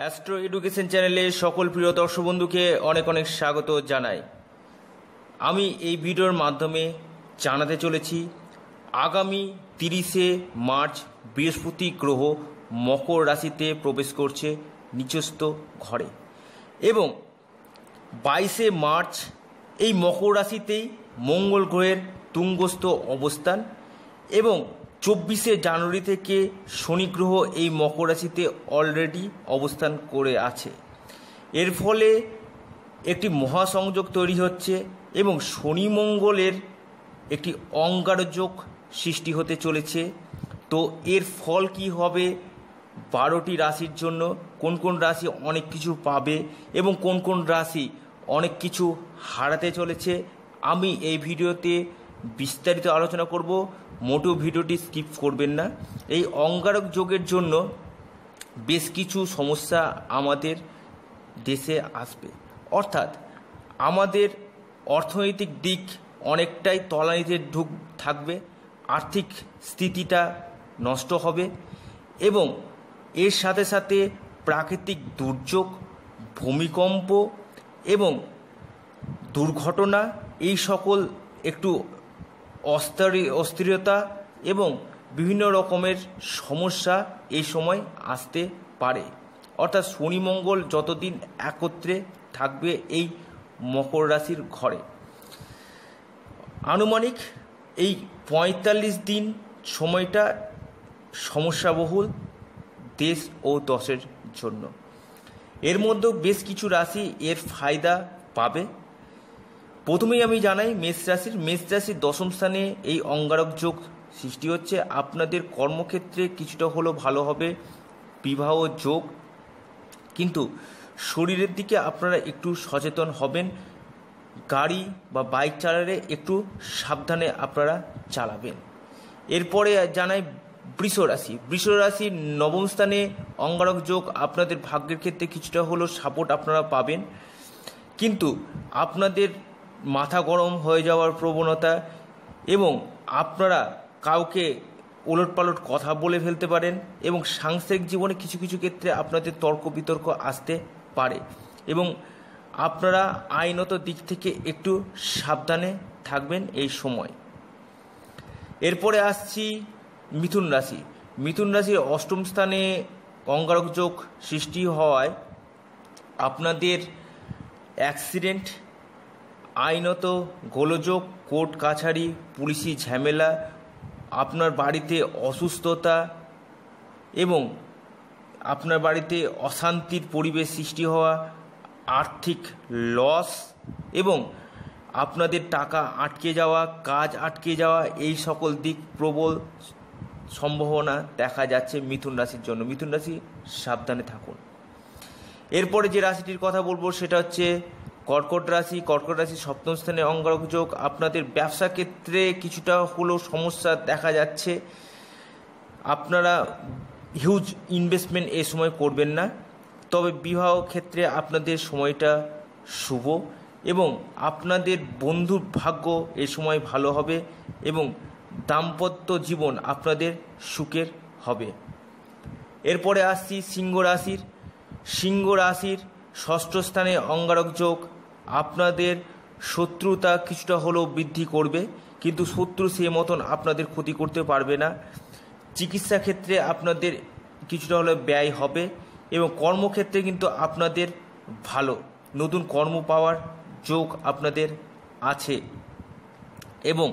astro education চ্যানেলে সকল প্রিয় দর্শক বন্ধুকে অনেক অনেক স্বাগত জানাই আমি এই ভিডিওর মাধ্যমে জানাতে চলেছি আগামী তিরিশে মার্চ বৃহস্পতি গ্রহ মকর রাশিতে প্রবেশ করছে নিচস্থ ঘরে এবং বাইশে মার্চ এই মকর রাশিতেই মঙ্গল গ্রহের তুঙ্গস্থ অবস্থান এবং চব্বিশে জানুয়ারি থেকে শনি গ্রহ এই মকর রাশিতে অলরেডি অবস্থান করে আছে এর ফলে একটি মহাসংযোগ তৈরি হচ্ছে এবং শনি মঙ্গলের একটি অঙ্গারযোগ সৃষ্টি হতে চলেছে তো এর ফল কি হবে বারোটি রাশির জন্য কোন কোন রাশি অনেক কিছু পাবে এবং কোন কোন রাশি অনেক কিছু হারাতে চলেছে আমি এই ভিডিওতে বিস্তারিত আলোচনা করব মোটো ভিডিওটি স্কিপ করবেন না এই অঙ্গারক যোগের জন্য বেশ কিছু সমস্যা আমাদের দেশে আসবে অর্থাৎ আমাদের অর্থনৈতিক দিক অনেকটাই তলানিতে ঢুক থাকবে আর্থিক স্থিতিটা নষ্ট হবে এবং এর সাথে সাথে প্রাকৃতিক দুর্যোগ ভূমিকম্প এবং দুর্ঘটনা এই সকল একটু অস্থিরতা এবং বিভিন্ন রকমের সমস্যা এই সময় আসতে পারে অর্থাৎ শনি মঙ্গল যতদিন একত্রে থাকবে এই মকর রাশির ঘরে আনুমানিক এই পঁয়তাল্লিশ দিন সময়টা সমস্যাবহুল দেশ ও দশের জন্য এর মধ্যেও বেশ কিছু রাশি এর ফায়দা পাবে প্রথমেই আমি জানাই মেষ রাশির মেষ রাশির দশম স্থানে এই অঙ্গারক যোগ সৃষ্টি হচ্ছে আপনাদের কর্মক্ষেত্রে কিছুটা হলেও ভালো হবে বিবাহ যোগ কিন্তু শরীরের দিকে আপনারা একটু সচেতন হবেন গাড়ি বা বাইক চালালে একটু সাবধানে আপনারা চালাবেন এরপরে জানাই বৃষ রাশি বৃষ রাশির নবম স্থানে অঙ্গারক যোগ আপনাদের ভাগ্যের ক্ষেত্রে কিছুটা হলেও সাপোর্ট আপনারা পাবেন কিন্তু আপনাদের মাথা গরম হয়ে যাওয়ার প্রবণতা এবং আপনারা কাউকে ওলটপালট কথা বলে ফেলতে পারেন এবং সাংসারিক জীবনে কিছু কিছু ক্ষেত্রে আপনাদের তর্ক বিতর্ক আসতে পারে এবং আপনারা আইনত দিক থেকে একটু সাবধানে থাকবেন এই সময় এরপরে আসছি মিথুন রাশি মিথুন রাশির অষ্টম স্থানে অঙ্গারক যোগ সৃষ্টি হওয়ায় আপনাদের অ্যাক্সিডেন্ট আইনত গোলযোগ কোর্ট কাছারি পুলিশি ঝামেলা আপনার বাড়িতে অসুস্থতা এবং আপনার বাড়িতে অশান্তির পরিবেশ সৃষ্টি হওয়া আর্থিক লস এবং আপনাদের টাকা আটকে যাওয়া কাজ আটকে যাওয়া এই সকল দিক প্রবল সম্ভাবনা দেখা যাচ্ছে মিথুন রাশির জন্য মিথুন রাশি সাবধানে থাকুন এরপরে যে রাশিটির কথা বলবো সেটা হচ্ছে কর্কট রাশি কর্কট রাশি সপ্তম স্থানে অঙ্গারক যোগ আপনাদের ব্যবসা ক্ষেত্রে কিছুটা হলেও সমস্যা দেখা যাচ্ছে আপনারা হিউজ ইনভেস্টমেন্ট এ সময় করবেন না তবে বিবাহ ক্ষেত্রে আপনাদের সময়টা শুভ এবং আপনাদের বন্ধুর ভাগ্য এ সময় ভালো হবে এবং দাম্পত্য জীবন আপনাদের সুখের হবে এরপরে আসছি সিংহ রাশির সিংহ রাশির ষষ্ঠ স্থানে অঙ্গারক যোগ আপনাদের শত্রুতা কিছুটা হলেও বৃদ্ধি করবে কিন্তু শত্রু সে মতন আপনাদের ক্ষতি করতে পারবে না চিকিৎসা ক্ষেত্রে আপনাদের কিছুটা হলেও ব্যয় হবে এবং কর্মক্ষেত্রে কিন্তু আপনাদের ভালো নতুন কর্ম পাওয়ার যোগ আপনাদের আছে এবং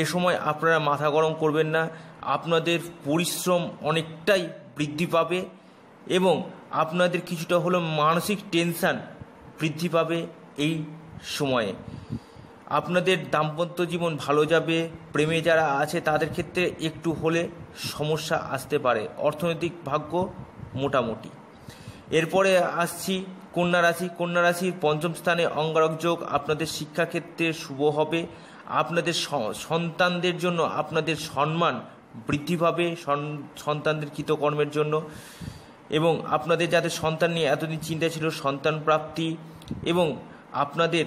এ সময় আপনারা মাথা গরম করবেন না আপনাদের পরিশ্রম অনেকটাই বৃদ্ধি পাবে এবং আপনাদের কিছুটা হলো মানসিক টেনশান বৃদ্ধি পাবে এই সময়ে আপনাদের দাম্পত্য জীবন ভালো যাবে প্রেমে যারা আছে তাদের ক্ষেত্রে একটু হলে সমস্যা আসতে পারে অর্থনৈতিক ভাগ্য মোটামুটি এরপরে আসছি কন্যা রাশি কন্যা রাশির পঞ্চম স্থানে অঙ্গারক যোগ আপনাদের শিক্ষাক্ষেত্রে শুভ হবে আপনাদের সন্তানদের জন্য আপনাদের সম্মান বৃদ্ধি পাবে সন্তানদের কৃতকর্মের জন্য এবং আপনাদের যাদের সন্তান নিয়ে এতদিন চিন্তা ছিল সন্তান প্রাপ্তি এবং আপনাদের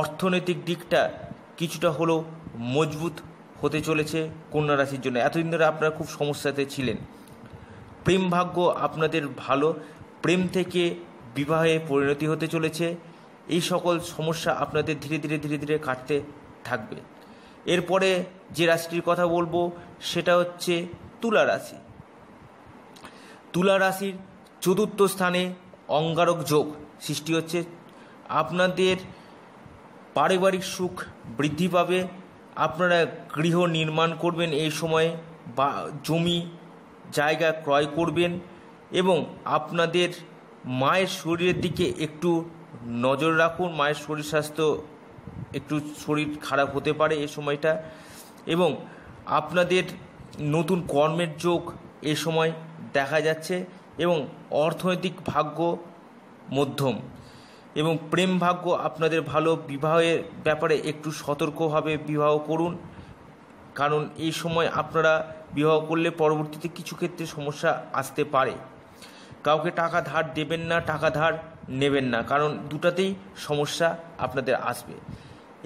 অর্থনৈতিক দিকটা কিছুটা হলেও মজবুত হতে চলেছে কন্যা রাশির জন্য এতদিন ধরে আপনারা খুব সমস্যাতে ছিলেন প্রেম ভাগ্য আপনাদের ভালো প্রেম থেকে বিবাহে পরিণতি হতে চলেছে এই সকল সমস্যা আপনাদের ধীরে ধীরে ধীরে ধীরে কাটতে থাকবে এরপরে যে রাশিটির কথা বলবো সেটা হচ্ছে তুলা রাশি তুলা রাশির চতুর্থ স্থানে অঙ্গারক যোগ সৃষ্টি হচ্ছে আপনাদের পারিবারিক সুখ বৃদ্ধি পাবে আপনারা গৃহ নির্মাণ করবেন এই সময়ে বা জমি জায়গা ক্রয় করবেন এবং আপনাদের মায়ের শরীরের দিকে একটু নজর রাখুন মায়ের শরীর স্বাস্থ্য একটু শরীর খারাপ হতে পারে এ সময়টা এবং আপনাদের নতুন কর্মের যোগ এ সময় দেখা যাচ্ছে এবং অর্থনৈতিক ভাগ্য মধ্যম এবং প্রেম ভাগ্য আপনাদের ভালো বিবাহের ব্যাপারে একটু সতর্কভাবে বিবাহ করুন কারণ এই সময় আপনারা বিবাহ করলে পরবর্তীতে কিছু ক্ষেত্রে সমস্যা আসতে পারে কাউকে টাকা ধার দেবেন না টাকা ধার নেবেন না কারণ দুটাতেই সমস্যা আপনাদের আসবে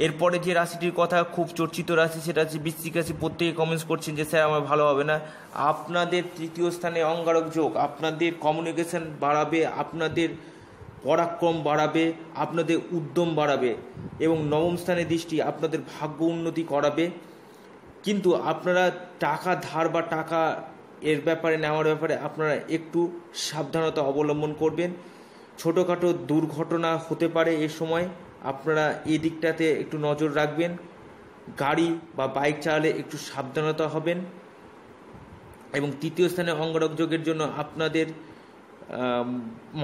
এরপরে যে রাশিটির কথা খুব চর্চিত রাশি সেটা হচ্ছে বৃষ্টি রাশি প্রত্যেকে কমেন্টস করছেন যে স্যার আমার ভালো হবে না আপনাদের তৃতীয় স্থানে অঙ্গারক যোগ আপনাদের কমিউনিকেশন বাড়াবে আপনাদের পরাক্রম বাড়াবে আপনাদের উদ্যম বাড়াবে এবং নবম স্থানে দৃষ্টি আপনাদের ভাগ্য উন্নতি করাবে কিন্তু আপনারা টাকা ধার বা টাকা এর ব্যাপারে নেওয়ার ব্যাপারে আপনারা একটু সাবধানতা অবলম্বন করবেন ছোটোখাটো দুর্ঘটনা হতে পারে এ সময় আপনারা এদিকটাতে একটু নজর রাখবেন গাড়ি বা বাইক চালালে একটু সাবধানতা হবেন এবং তৃতীয় স্থানে অঙ্গরক যোগের জন্য আপনাদের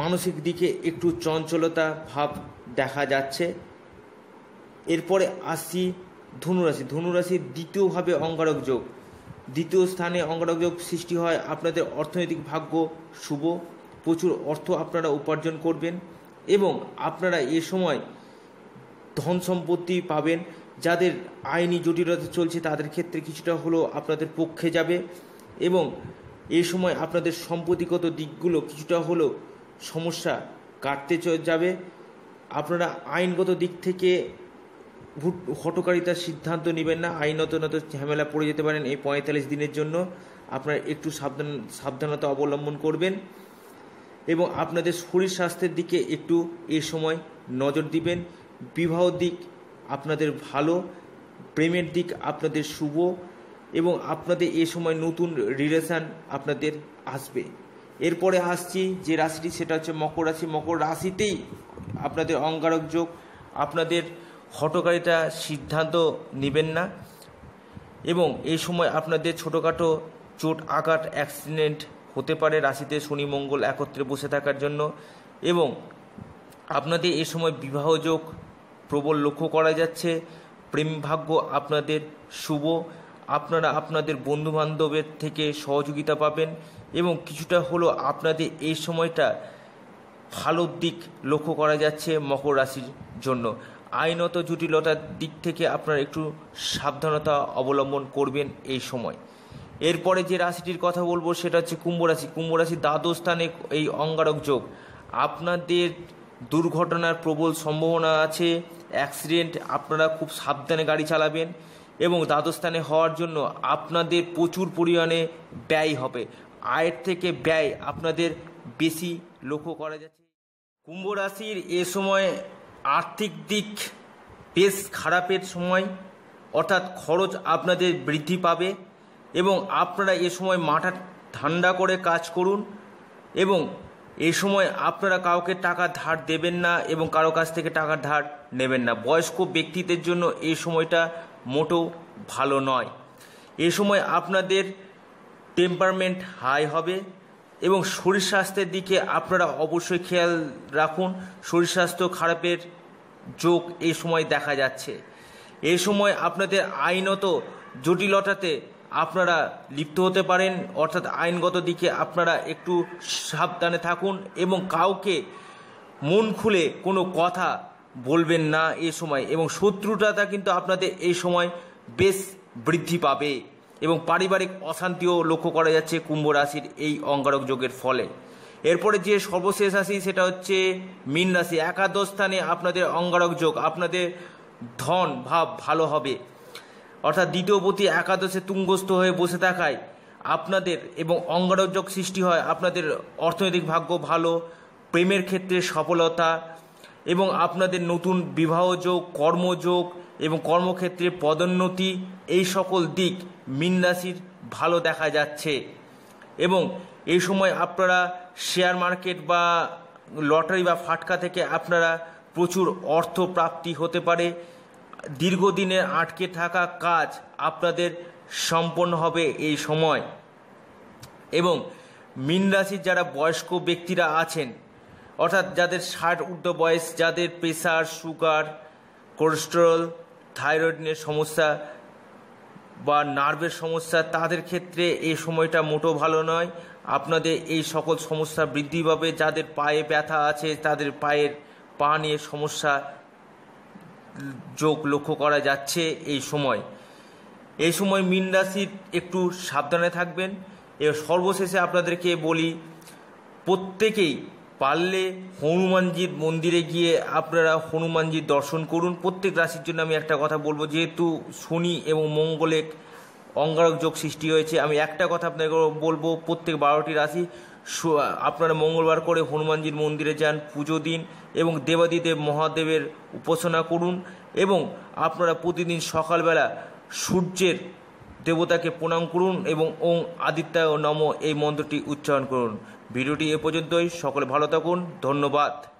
মানসিক দিকে একটু চঞ্চলতা ভাব দেখা যাচ্ছে এরপরে আসছি ধনুরাশি ধনুরাশির দ্বিতীয়ভাবে অঙ্গারক যোগ দ্বিতীয় স্থানে অঙ্গারক যোগ সৃষ্টি হয় আপনাদের অর্থনৈতিক ভাগ্য শুভ প্রচুর অর্থ আপনারা উপার্জন করবেন এবং আপনারা এ সময় ধন সম্পত্তি পাবেন যাদের আইনি জটিলতা চলছে তাদের ক্ষেত্রে কিছুটা হলেও আপনাদের পক্ষে যাবে এবং এ সময় আপনাদের সম্পত্তিগত দিকগুলো কিছুটা হলেও সমস্যা কাটতে যাবে আপনারা আইনগত দিক থেকে হটকারিতার সিদ্ধান্ত নেবেন না আইনত নত ঝামেলা পড়ে যেতে পারেন এই পঁয়তাল্লিশ দিনের জন্য আপনারা একটু সাবধান সাবধানতা অবলম্বন করবেন এবং আপনাদের শরীর স্বাস্থ্যের দিকে একটু এ সময় নজর দিবেন বিবাহ দিক আপনাদের ভালো প্রেমের দিক আপনাদের শুভ এবং আপনাদের এ সময় নতুন রিলেশান আপনাদের আসবে এরপরে আসছি যে রাশিটি সেটা হচ্ছে মকর রাশি মকর রাশিতেই আপনাদের অঙ্গারক যোগ আপনাদের হটকারিতা সিদ্ধান্ত নেবেন না এবং এই সময় আপনাদের ছোটোখাটো চোট আঘাত অ্যাক্সিডেন্ট হতে পারে রাশিতে শনি মঙ্গল একত্রে বসে থাকার জন্য এবং আপনাদের এ সময় বিবাহযোগ প্রবল লক্ষ্য করা যাচ্ছে প্রেমভাগ্য আপনাদের শুভ আপনারা আপনাদের বন্ধুবান্ধবের থেকে সহযোগিতা পাবেন এবং কিছুটা হলো আপনাদের এই সময়টা ভালো দিক লক্ষ্য করা যাচ্ছে মকর রাশির জন্য আইনত জটিলতার দিক থেকে আপনারা একটু সাবধানতা অবলম্বন করবেন এই সময় এরপরে যে রাশিটির কথা বলবো সেটা হচ্ছে কুম্ভ রাশি কুম্ভ রাশি দ্বাদশ স্থানে এই অঙ্গারক যোগ আপনাদের দুর্ঘটনার প্রবল সম্ভাবনা আছে অ্যাক্সিডেন্ট আপনারা খুব সাবধানে গাড়ি চালাবেন এবং দ্বাদস্থানে হওয়ার জন্য আপনাদের প্রচুর পরিমাণে ব্যয় হবে আয়ের থেকে ব্যয় আপনাদের বেশি লক্ষ্য করা যাচ্ছে কুম্ভ রাশির এ সময় আর্থিক দিক বেশ খারাপের সময় অর্থাৎ খরচ আপনাদের বৃদ্ধি পাবে এবং আপনারা এ সময় মাথা ঠান্ডা করে কাজ করুন এবং এ সময় আপনারা কাউকে টাকা ধার দেবেন না এবং কারো কাছ থেকে টাকা ধার নেবেন না বয়স্ক ব্যক্তিদের জন্য এই সময়টা মোটো ভালো নয় এ সময় আপনাদের টেম্পারমেন্ট হাই হবে এবং শরীর স্বাস্থ্যের দিকে আপনারা অবশ্যই খেয়াল রাখুন শরীর স্বাস্থ্য খারাপের যোগ এ সময় দেখা যাচ্ছে এ সময় আপনাদের আইনত জটিলতাতে আপনারা লিপ্ত হতে পারেন অর্থাৎ আইনগত দিকে আপনারা একটু সাবধানে থাকুন এবং কাউকে মন খুলে কোনো কথা বলবেন না এ সময় এবং তা কিন্তু আপনাদের এই সময় বেশ বৃদ্ধি পাবে এবং পারিবারিক অশান্তিও লক্ষ্য করা যাচ্ছে কুম্ভ রাশির এই অঙ্গারক যোগের ফলে এরপরে যে সর্বশেষ রাশি সেটা হচ্ছে মীন রাশি একাদশ স্থানে আপনাদের অঙ্গারক যোগ আপনাদের ধন ভাব ভালো হবে অর্থাৎ দ্বিতীয় প্রতি একাদশে তুঙ্গস্থ হয়ে বসে থাকায় আপনাদের এবং অঙ্গারক যোগ সৃষ্টি হয় আপনাদের অর্থনৈতিক ভাগ্য ভালো প্রেমের ক্ষেত্রে সফলতা এবং আপনাদের নতুন বিবাহযোগ কর্মযোগ এবং কর্মক্ষেত্রে পদোন্নতি এই সকল দিক মিন রাশির ভালো দেখা যাচ্ছে এবং এই সময় আপনারা শেয়ার মার্কেট বা লটারি বা ফাটকা থেকে আপনারা প্রচুর অর্থ প্রাপ্তি হতে পারে দীর্ঘদিনে আটকে থাকা কাজ আপনাদের সম্পন্ন হবে এই সময় এবং মিন রাশির যারা বয়স্ক ব্যক্তিরা আছেন অর্থাৎ যাদের ষাট ঊর্ধ্ব বয়স যাদের প্রেশার সুগার কোলেস্টেরল থাইরয়েড নিয়ে সমস্যা বা নার্ভের সমস্যা তাদের ক্ষেত্রে এই সময়টা মোটো ভালো নয় আপনাদের এই সকল সমস্যা বৃদ্ধি পাবে যাদের পায়ে ব্যথা আছে তাদের পায়ের পা নিয়ে সমস্যা যোগ লক্ষ্য করা যাচ্ছে এই সময় এই সময় মিন রাশির একটু সাবধানে থাকবেন এ সর্বশেষে আপনাদেরকে বলি প্রত্যেকেই পারলে হনুমানজির মন্দিরে গিয়ে আপনারা হনুমানজির দর্শন করুন প্রত্যেক রাশির জন্য আমি একটা কথা বলবো যেহেতু শনি এবং মঙ্গলে অঙ্গারক যোগ সৃষ্টি হয়েছে আমি একটা কথা আপনাকে বলবো প্রত্যেক বারোটি রাশি আপনারা মঙ্গলবার করে হনুমানজির মন্দিরে যান পুজো দিন এবং দেবাদিদেব মহাদেবের উপাসনা করুন এবং আপনারা প্রতিদিন সকালবেলা সূর্যের দেবতাকে প্রণাম করুন এবং ওং আদিত্যায় নম এই মন্ত্রটি উচ্চারণ করুন ভিডিওটি এ পর্যন্তই সকলে ভালো থাকুন ধন্যবাদ